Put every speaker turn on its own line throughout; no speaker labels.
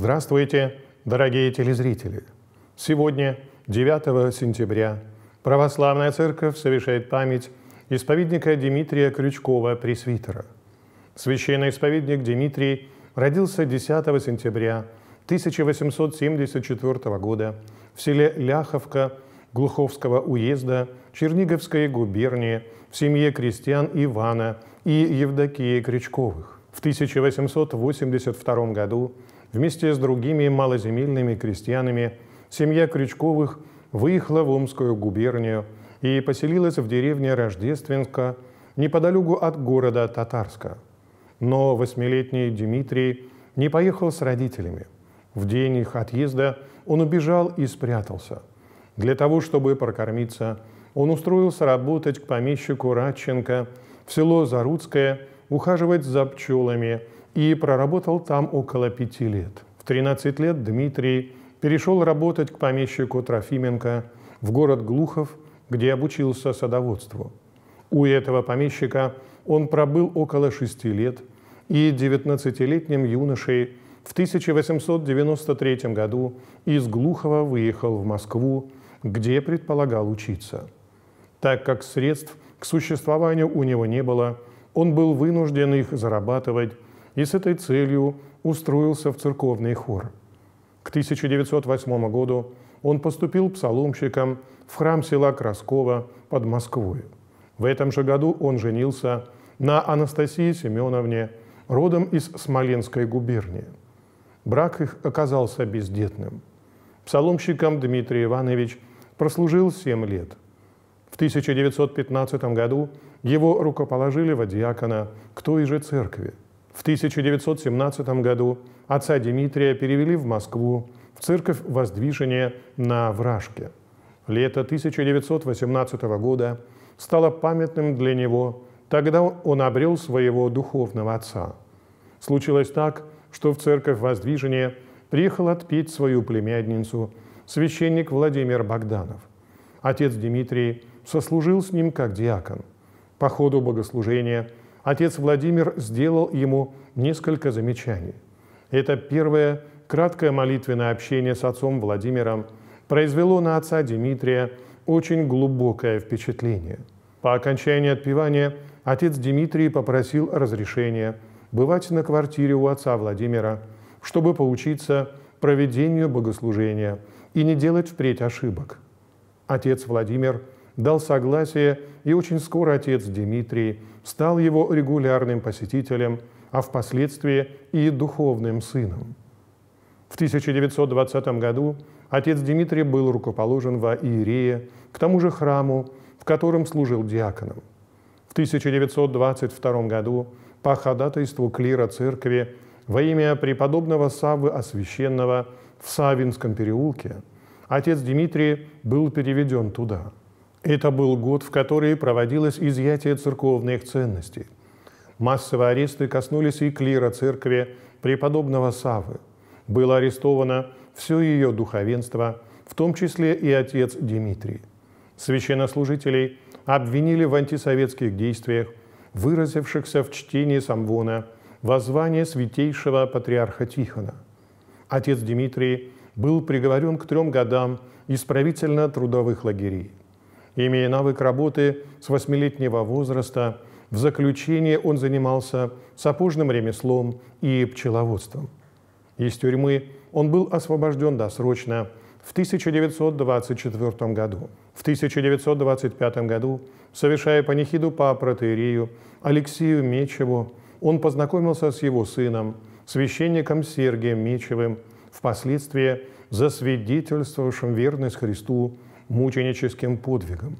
Здравствуйте, дорогие телезрители! Сегодня, 9 сентября, Православная Церковь совершает память исповедника Дмитрия Крючкова-Пресвитера. исповедник Дмитрий родился 10 сентября 1874 года в селе Ляховка Глуховского уезда Черниговской губернии в семье крестьян Ивана и Евдокии Крючковых. В 1882 году Вместе с другими малоземельными крестьянами семья Крючковых выехала в Омскую губернию и поселилась в деревне Рождественска неподалеку от города Татарска. Но восьмилетний Дмитрий не поехал с родителями. В день их отъезда он убежал и спрятался. Для того, чтобы прокормиться, он устроился работать к помещику Радченко в село Заруцкое, ухаживать за пчелами – и проработал там около пяти лет. В 13 лет Дмитрий перешел работать к помещику Трофименко в город Глухов, где обучился садоводству. У этого помещика он пробыл около шести лет и 19-летним юношей в 1893 году из Глухова выехал в Москву, где предполагал учиться. Так как средств к существованию у него не было, он был вынужден их зарабатывать и с этой целью устроился в церковный хор. К 1908 году он поступил псаломщиком в храм села Краскова под Москвой. В этом же году он женился на Анастасии Семеновне, родом из Смоленской губернии. Брак их оказался бездетным. Псаломщиком Дмитрий Иванович прослужил семь лет. В 1915 году его рукоположили в диакона к той же церкви – в 1917 году отца Дмитрия перевели в Москву, в церковь Воздвижения на Вражке. Лето 1918 года стало памятным для него. Тогда он обрел своего духовного отца. Случилось так, что в церковь Воздвижения приехал отпеть свою племянницу священник Владимир Богданов. Отец Дмитрий сослужил с ним как диакон. По ходу богослужения – отец Владимир сделал ему несколько замечаний. Это первое краткое молитвенное общение с отцом Владимиром произвело на отца Дмитрия очень глубокое впечатление. По окончании отпевания отец Дмитрий попросил разрешения бывать на квартире у отца Владимира, чтобы поучиться проведению богослужения и не делать впредь ошибок. Отец Владимир – дал согласие, и очень скоро отец Дмитрий стал его регулярным посетителем, а впоследствии и духовным сыном. В 1920 году отец Дмитрий был рукоположен во Иерее, к тому же храму, в котором служил диаконом. В 1922 году по ходатайству клира церкви во имя преподобного Савы Освященного в Савинском переулке отец Дмитрий был переведен туда – это был год, в который проводилось изъятие церковных ценностей. Массовые аресты коснулись и клира церкви преподобного Савы. Было арестовано все ее духовенство, в том числе и отец Дмитрий. Священнослужителей обвинили в антисоветских действиях, выразившихся в чтении Самвона, воззвание святейшего патриарха Тихона. Отец Дмитрий был приговорен к трем годам исправительно-трудовых лагерей. Имея навык работы с восьмилетнего возраста, в заключении он занимался сапожным ремеслом и пчеловодством. Из тюрьмы он был освобожден досрочно в 1924 году. В 1925 году, совершая панихиду по протеерею Алексею Мечеву, он познакомился с его сыном, священником Сергием Мечевым, впоследствии засвидетельствовавшим верность Христу мученическим подвигом.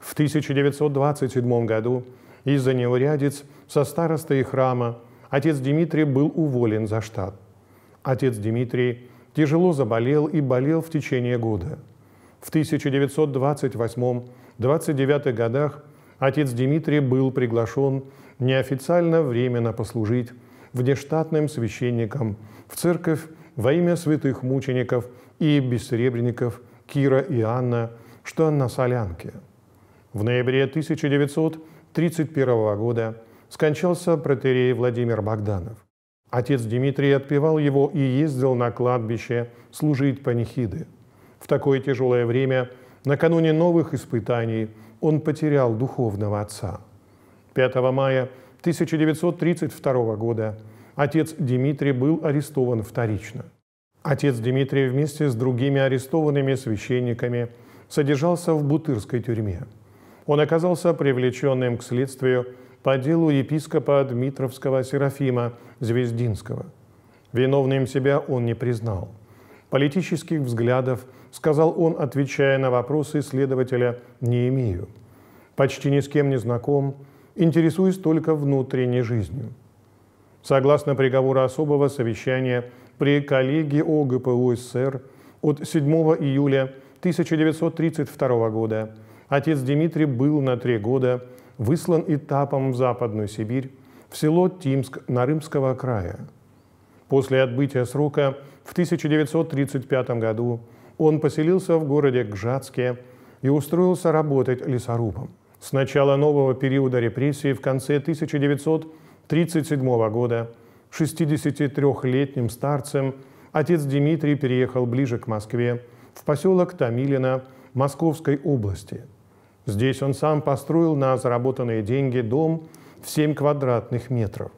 В 1927 году из-за неурядиц со старостой храма отец Дмитрий был уволен за штат. Отец Дмитрий тяжело заболел и болел в течение года. В 1928-29 годах отец Дмитрий был приглашен неофициально временно послужить внештатным священником в церковь во имя святых мучеников и бессеребренников Кира и Анна, что на Солянке. В ноябре 1931 года скончался протерей Владимир Богданов. Отец Дмитрий отпевал его и ездил на кладбище служить панихиды. В такое тяжелое время, накануне новых испытаний, он потерял духовного отца. 5 мая 1932 года отец Дмитрий был арестован вторично – Отец Дмитрий вместе с другими арестованными священниками содержался в Бутырской тюрьме. Он оказался привлеченным к следствию по делу епископа Дмитровского Серафима Звездинского. Виновным себя он не признал. Политических взглядов, сказал он, отвечая на вопросы следователя, не имею. Почти ни с кем не знаком, интересуюсь только внутренней жизнью. Согласно приговору особого совещания – при коллегии ОГПУ СССР от 7 июля 1932 года отец Дмитрий был на три года выслан этапом в Западную Сибирь в село Тимск Нарымского края. После отбытия срока в 1935 году он поселился в городе Гжатске и устроился работать лесорубом. С начала нового периода репрессий в конце 1937 года – 63-летним старцем, отец Дмитрий переехал ближе к Москве, в поселок Томилино Московской области. Здесь он сам построил на заработанные деньги дом в 7 квадратных метров,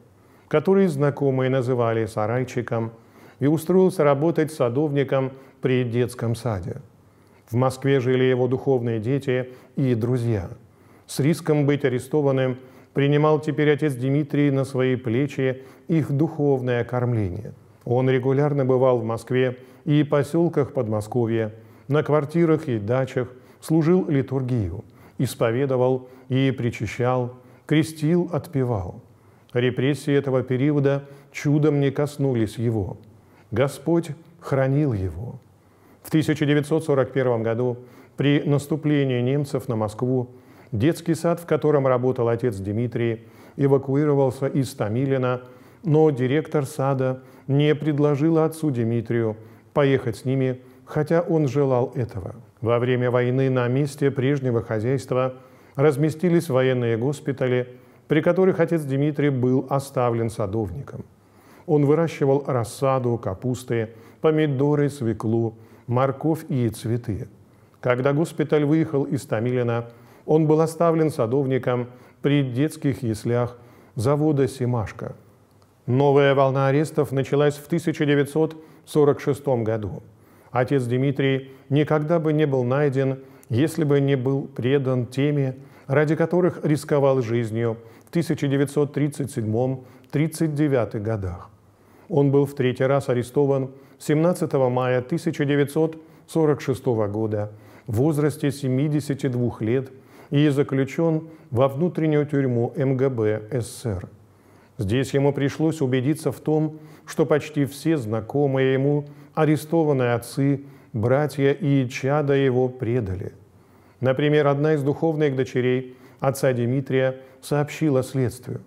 который знакомые называли сарайчиком, и устроился работать садовником при детском саде. В Москве жили его духовные дети и друзья. С риском быть арестованным – принимал теперь отец Дмитрий на свои плечи их духовное кормление. Он регулярно бывал в Москве и поселках Подмосковья, на квартирах и дачах, служил литургию, исповедовал и причащал, крестил, отпевал. Репрессии этого периода чудом не коснулись его. Господь хранил его. В 1941 году при наступлении немцев на Москву Детский сад, в котором работал отец Дмитрий, эвакуировался из Томилина, но директор сада не предложил отцу Дмитрию поехать с ними, хотя он желал этого. Во время войны на месте прежнего хозяйства разместились военные госпитали, при которых отец Дмитрий был оставлен садовником. Он выращивал рассаду, капусты, помидоры, свеклу, морковь и цветы. Когда госпиталь выехал из Томилина, он был оставлен садовником при детских яслях завода «Симашка». Новая волна арестов началась в 1946 году. Отец Дмитрий никогда бы не был найден, если бы не был предан теме, ради которых рисковал жизнью в 1937-39 годах. Он был в третий раз арестован 17 мая 1946 года в возрасте 72 лет и заключен во внутреннюю тюрьму МГБ СССР. Здесь ему пришлось убедиться в том, что почти все знакомые ему арестованные отцы, братья и чада его предали. Например, одна из духовных дочерей отца Дмитрия сообщила следствию.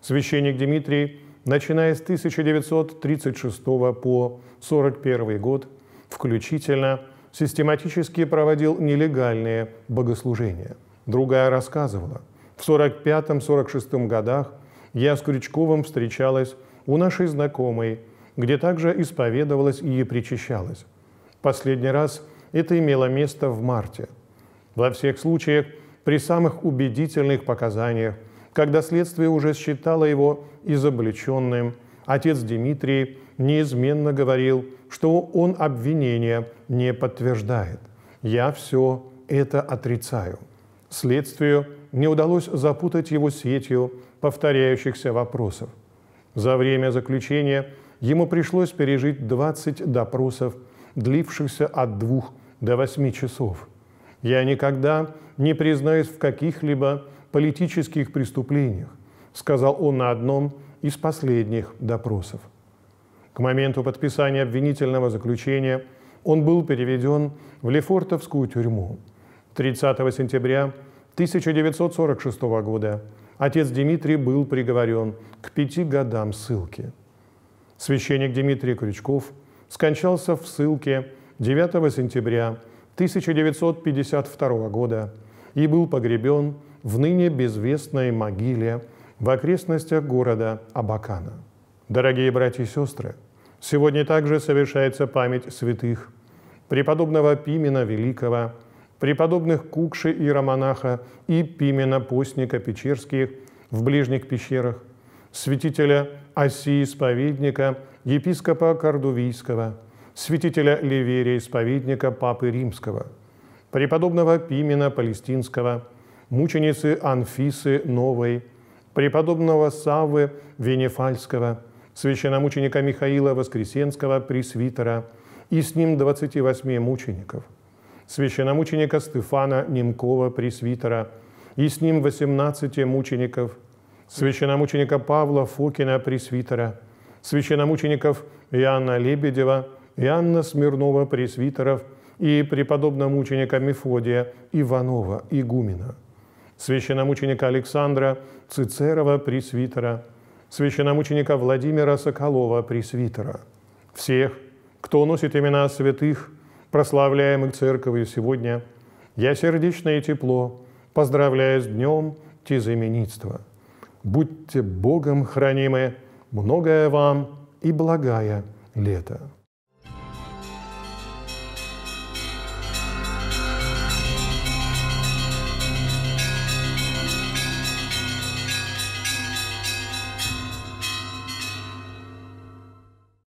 Священник Дмитрий, начиная с 1936 по 1941 год, включительно, систематически проводил нелегальные богослужения – Другая рассказывала. В 1945-1946 годах я с Крючковым встречалась у нашей знакомой, где также исповедовалась и причащалась. Последний раз это имело место в марте. Во всех случаях при самых убедительных показаниях, когда следствие уже считало его изобличенным, отец Дмитрий неизменно говорил, что он обвинения не подтверждает. «Я все это отрицаю». Следствию не удалось запутать его сетью повторяющихся вопросов. За время заключения ему пришлось пережить 20 допросов, длившихся от двух до восьми часов. Я никогда не признаюсь в каких-либо политических преступлениях, сказал он на одном из последних допросов. К моменту подписания обвинительного заключения он был переведен в Лефортовскую тюрьму. 30 сентября 1946 года отец Дмитрий был приговорен к пяти годам ссылки. Священник Дмитрий Крючков скончался в ссылке 9 сентября 1952 года и был погребен в ныне безвестной могиле в окрестностях города Абакана. Дорогие братья и сестры, сегодня также совершается память святых преподобного Пимена Великого – преподобных Кукши и Романаха и Пимена Постника Печерских в ближних пещерах, святителя Оси Исповедника, епископа Кордувийского, святителя Ливерия Исповедника Папы Римского, преподобного Пимена Палестинского, мученицы Анфисы Новой, преподобного Савы Венефальского, священномученика Михаила Воскресенского, пресвитера, и с ним 28 мучеников – священномученика Стефана Немкова, пресвитера, и с ним 18 мучеников, священномученика Павла Фокина, пресвитера, священномучеников Иоанна Лебедева, Иоанна Смирнова, пресвитеров, и преподобномученика Мефодия Иванова, игумена, священномученика Александра Цицерова, пресвитера, священномученика Владимира Соколова, пресвитера, всех, кто носит имена святых – прославляемых Церковью сегодня, я сердечно и тепло поздравляю с днем тезаменитства. Будьте Богом хранимы, многое вам и благая лето.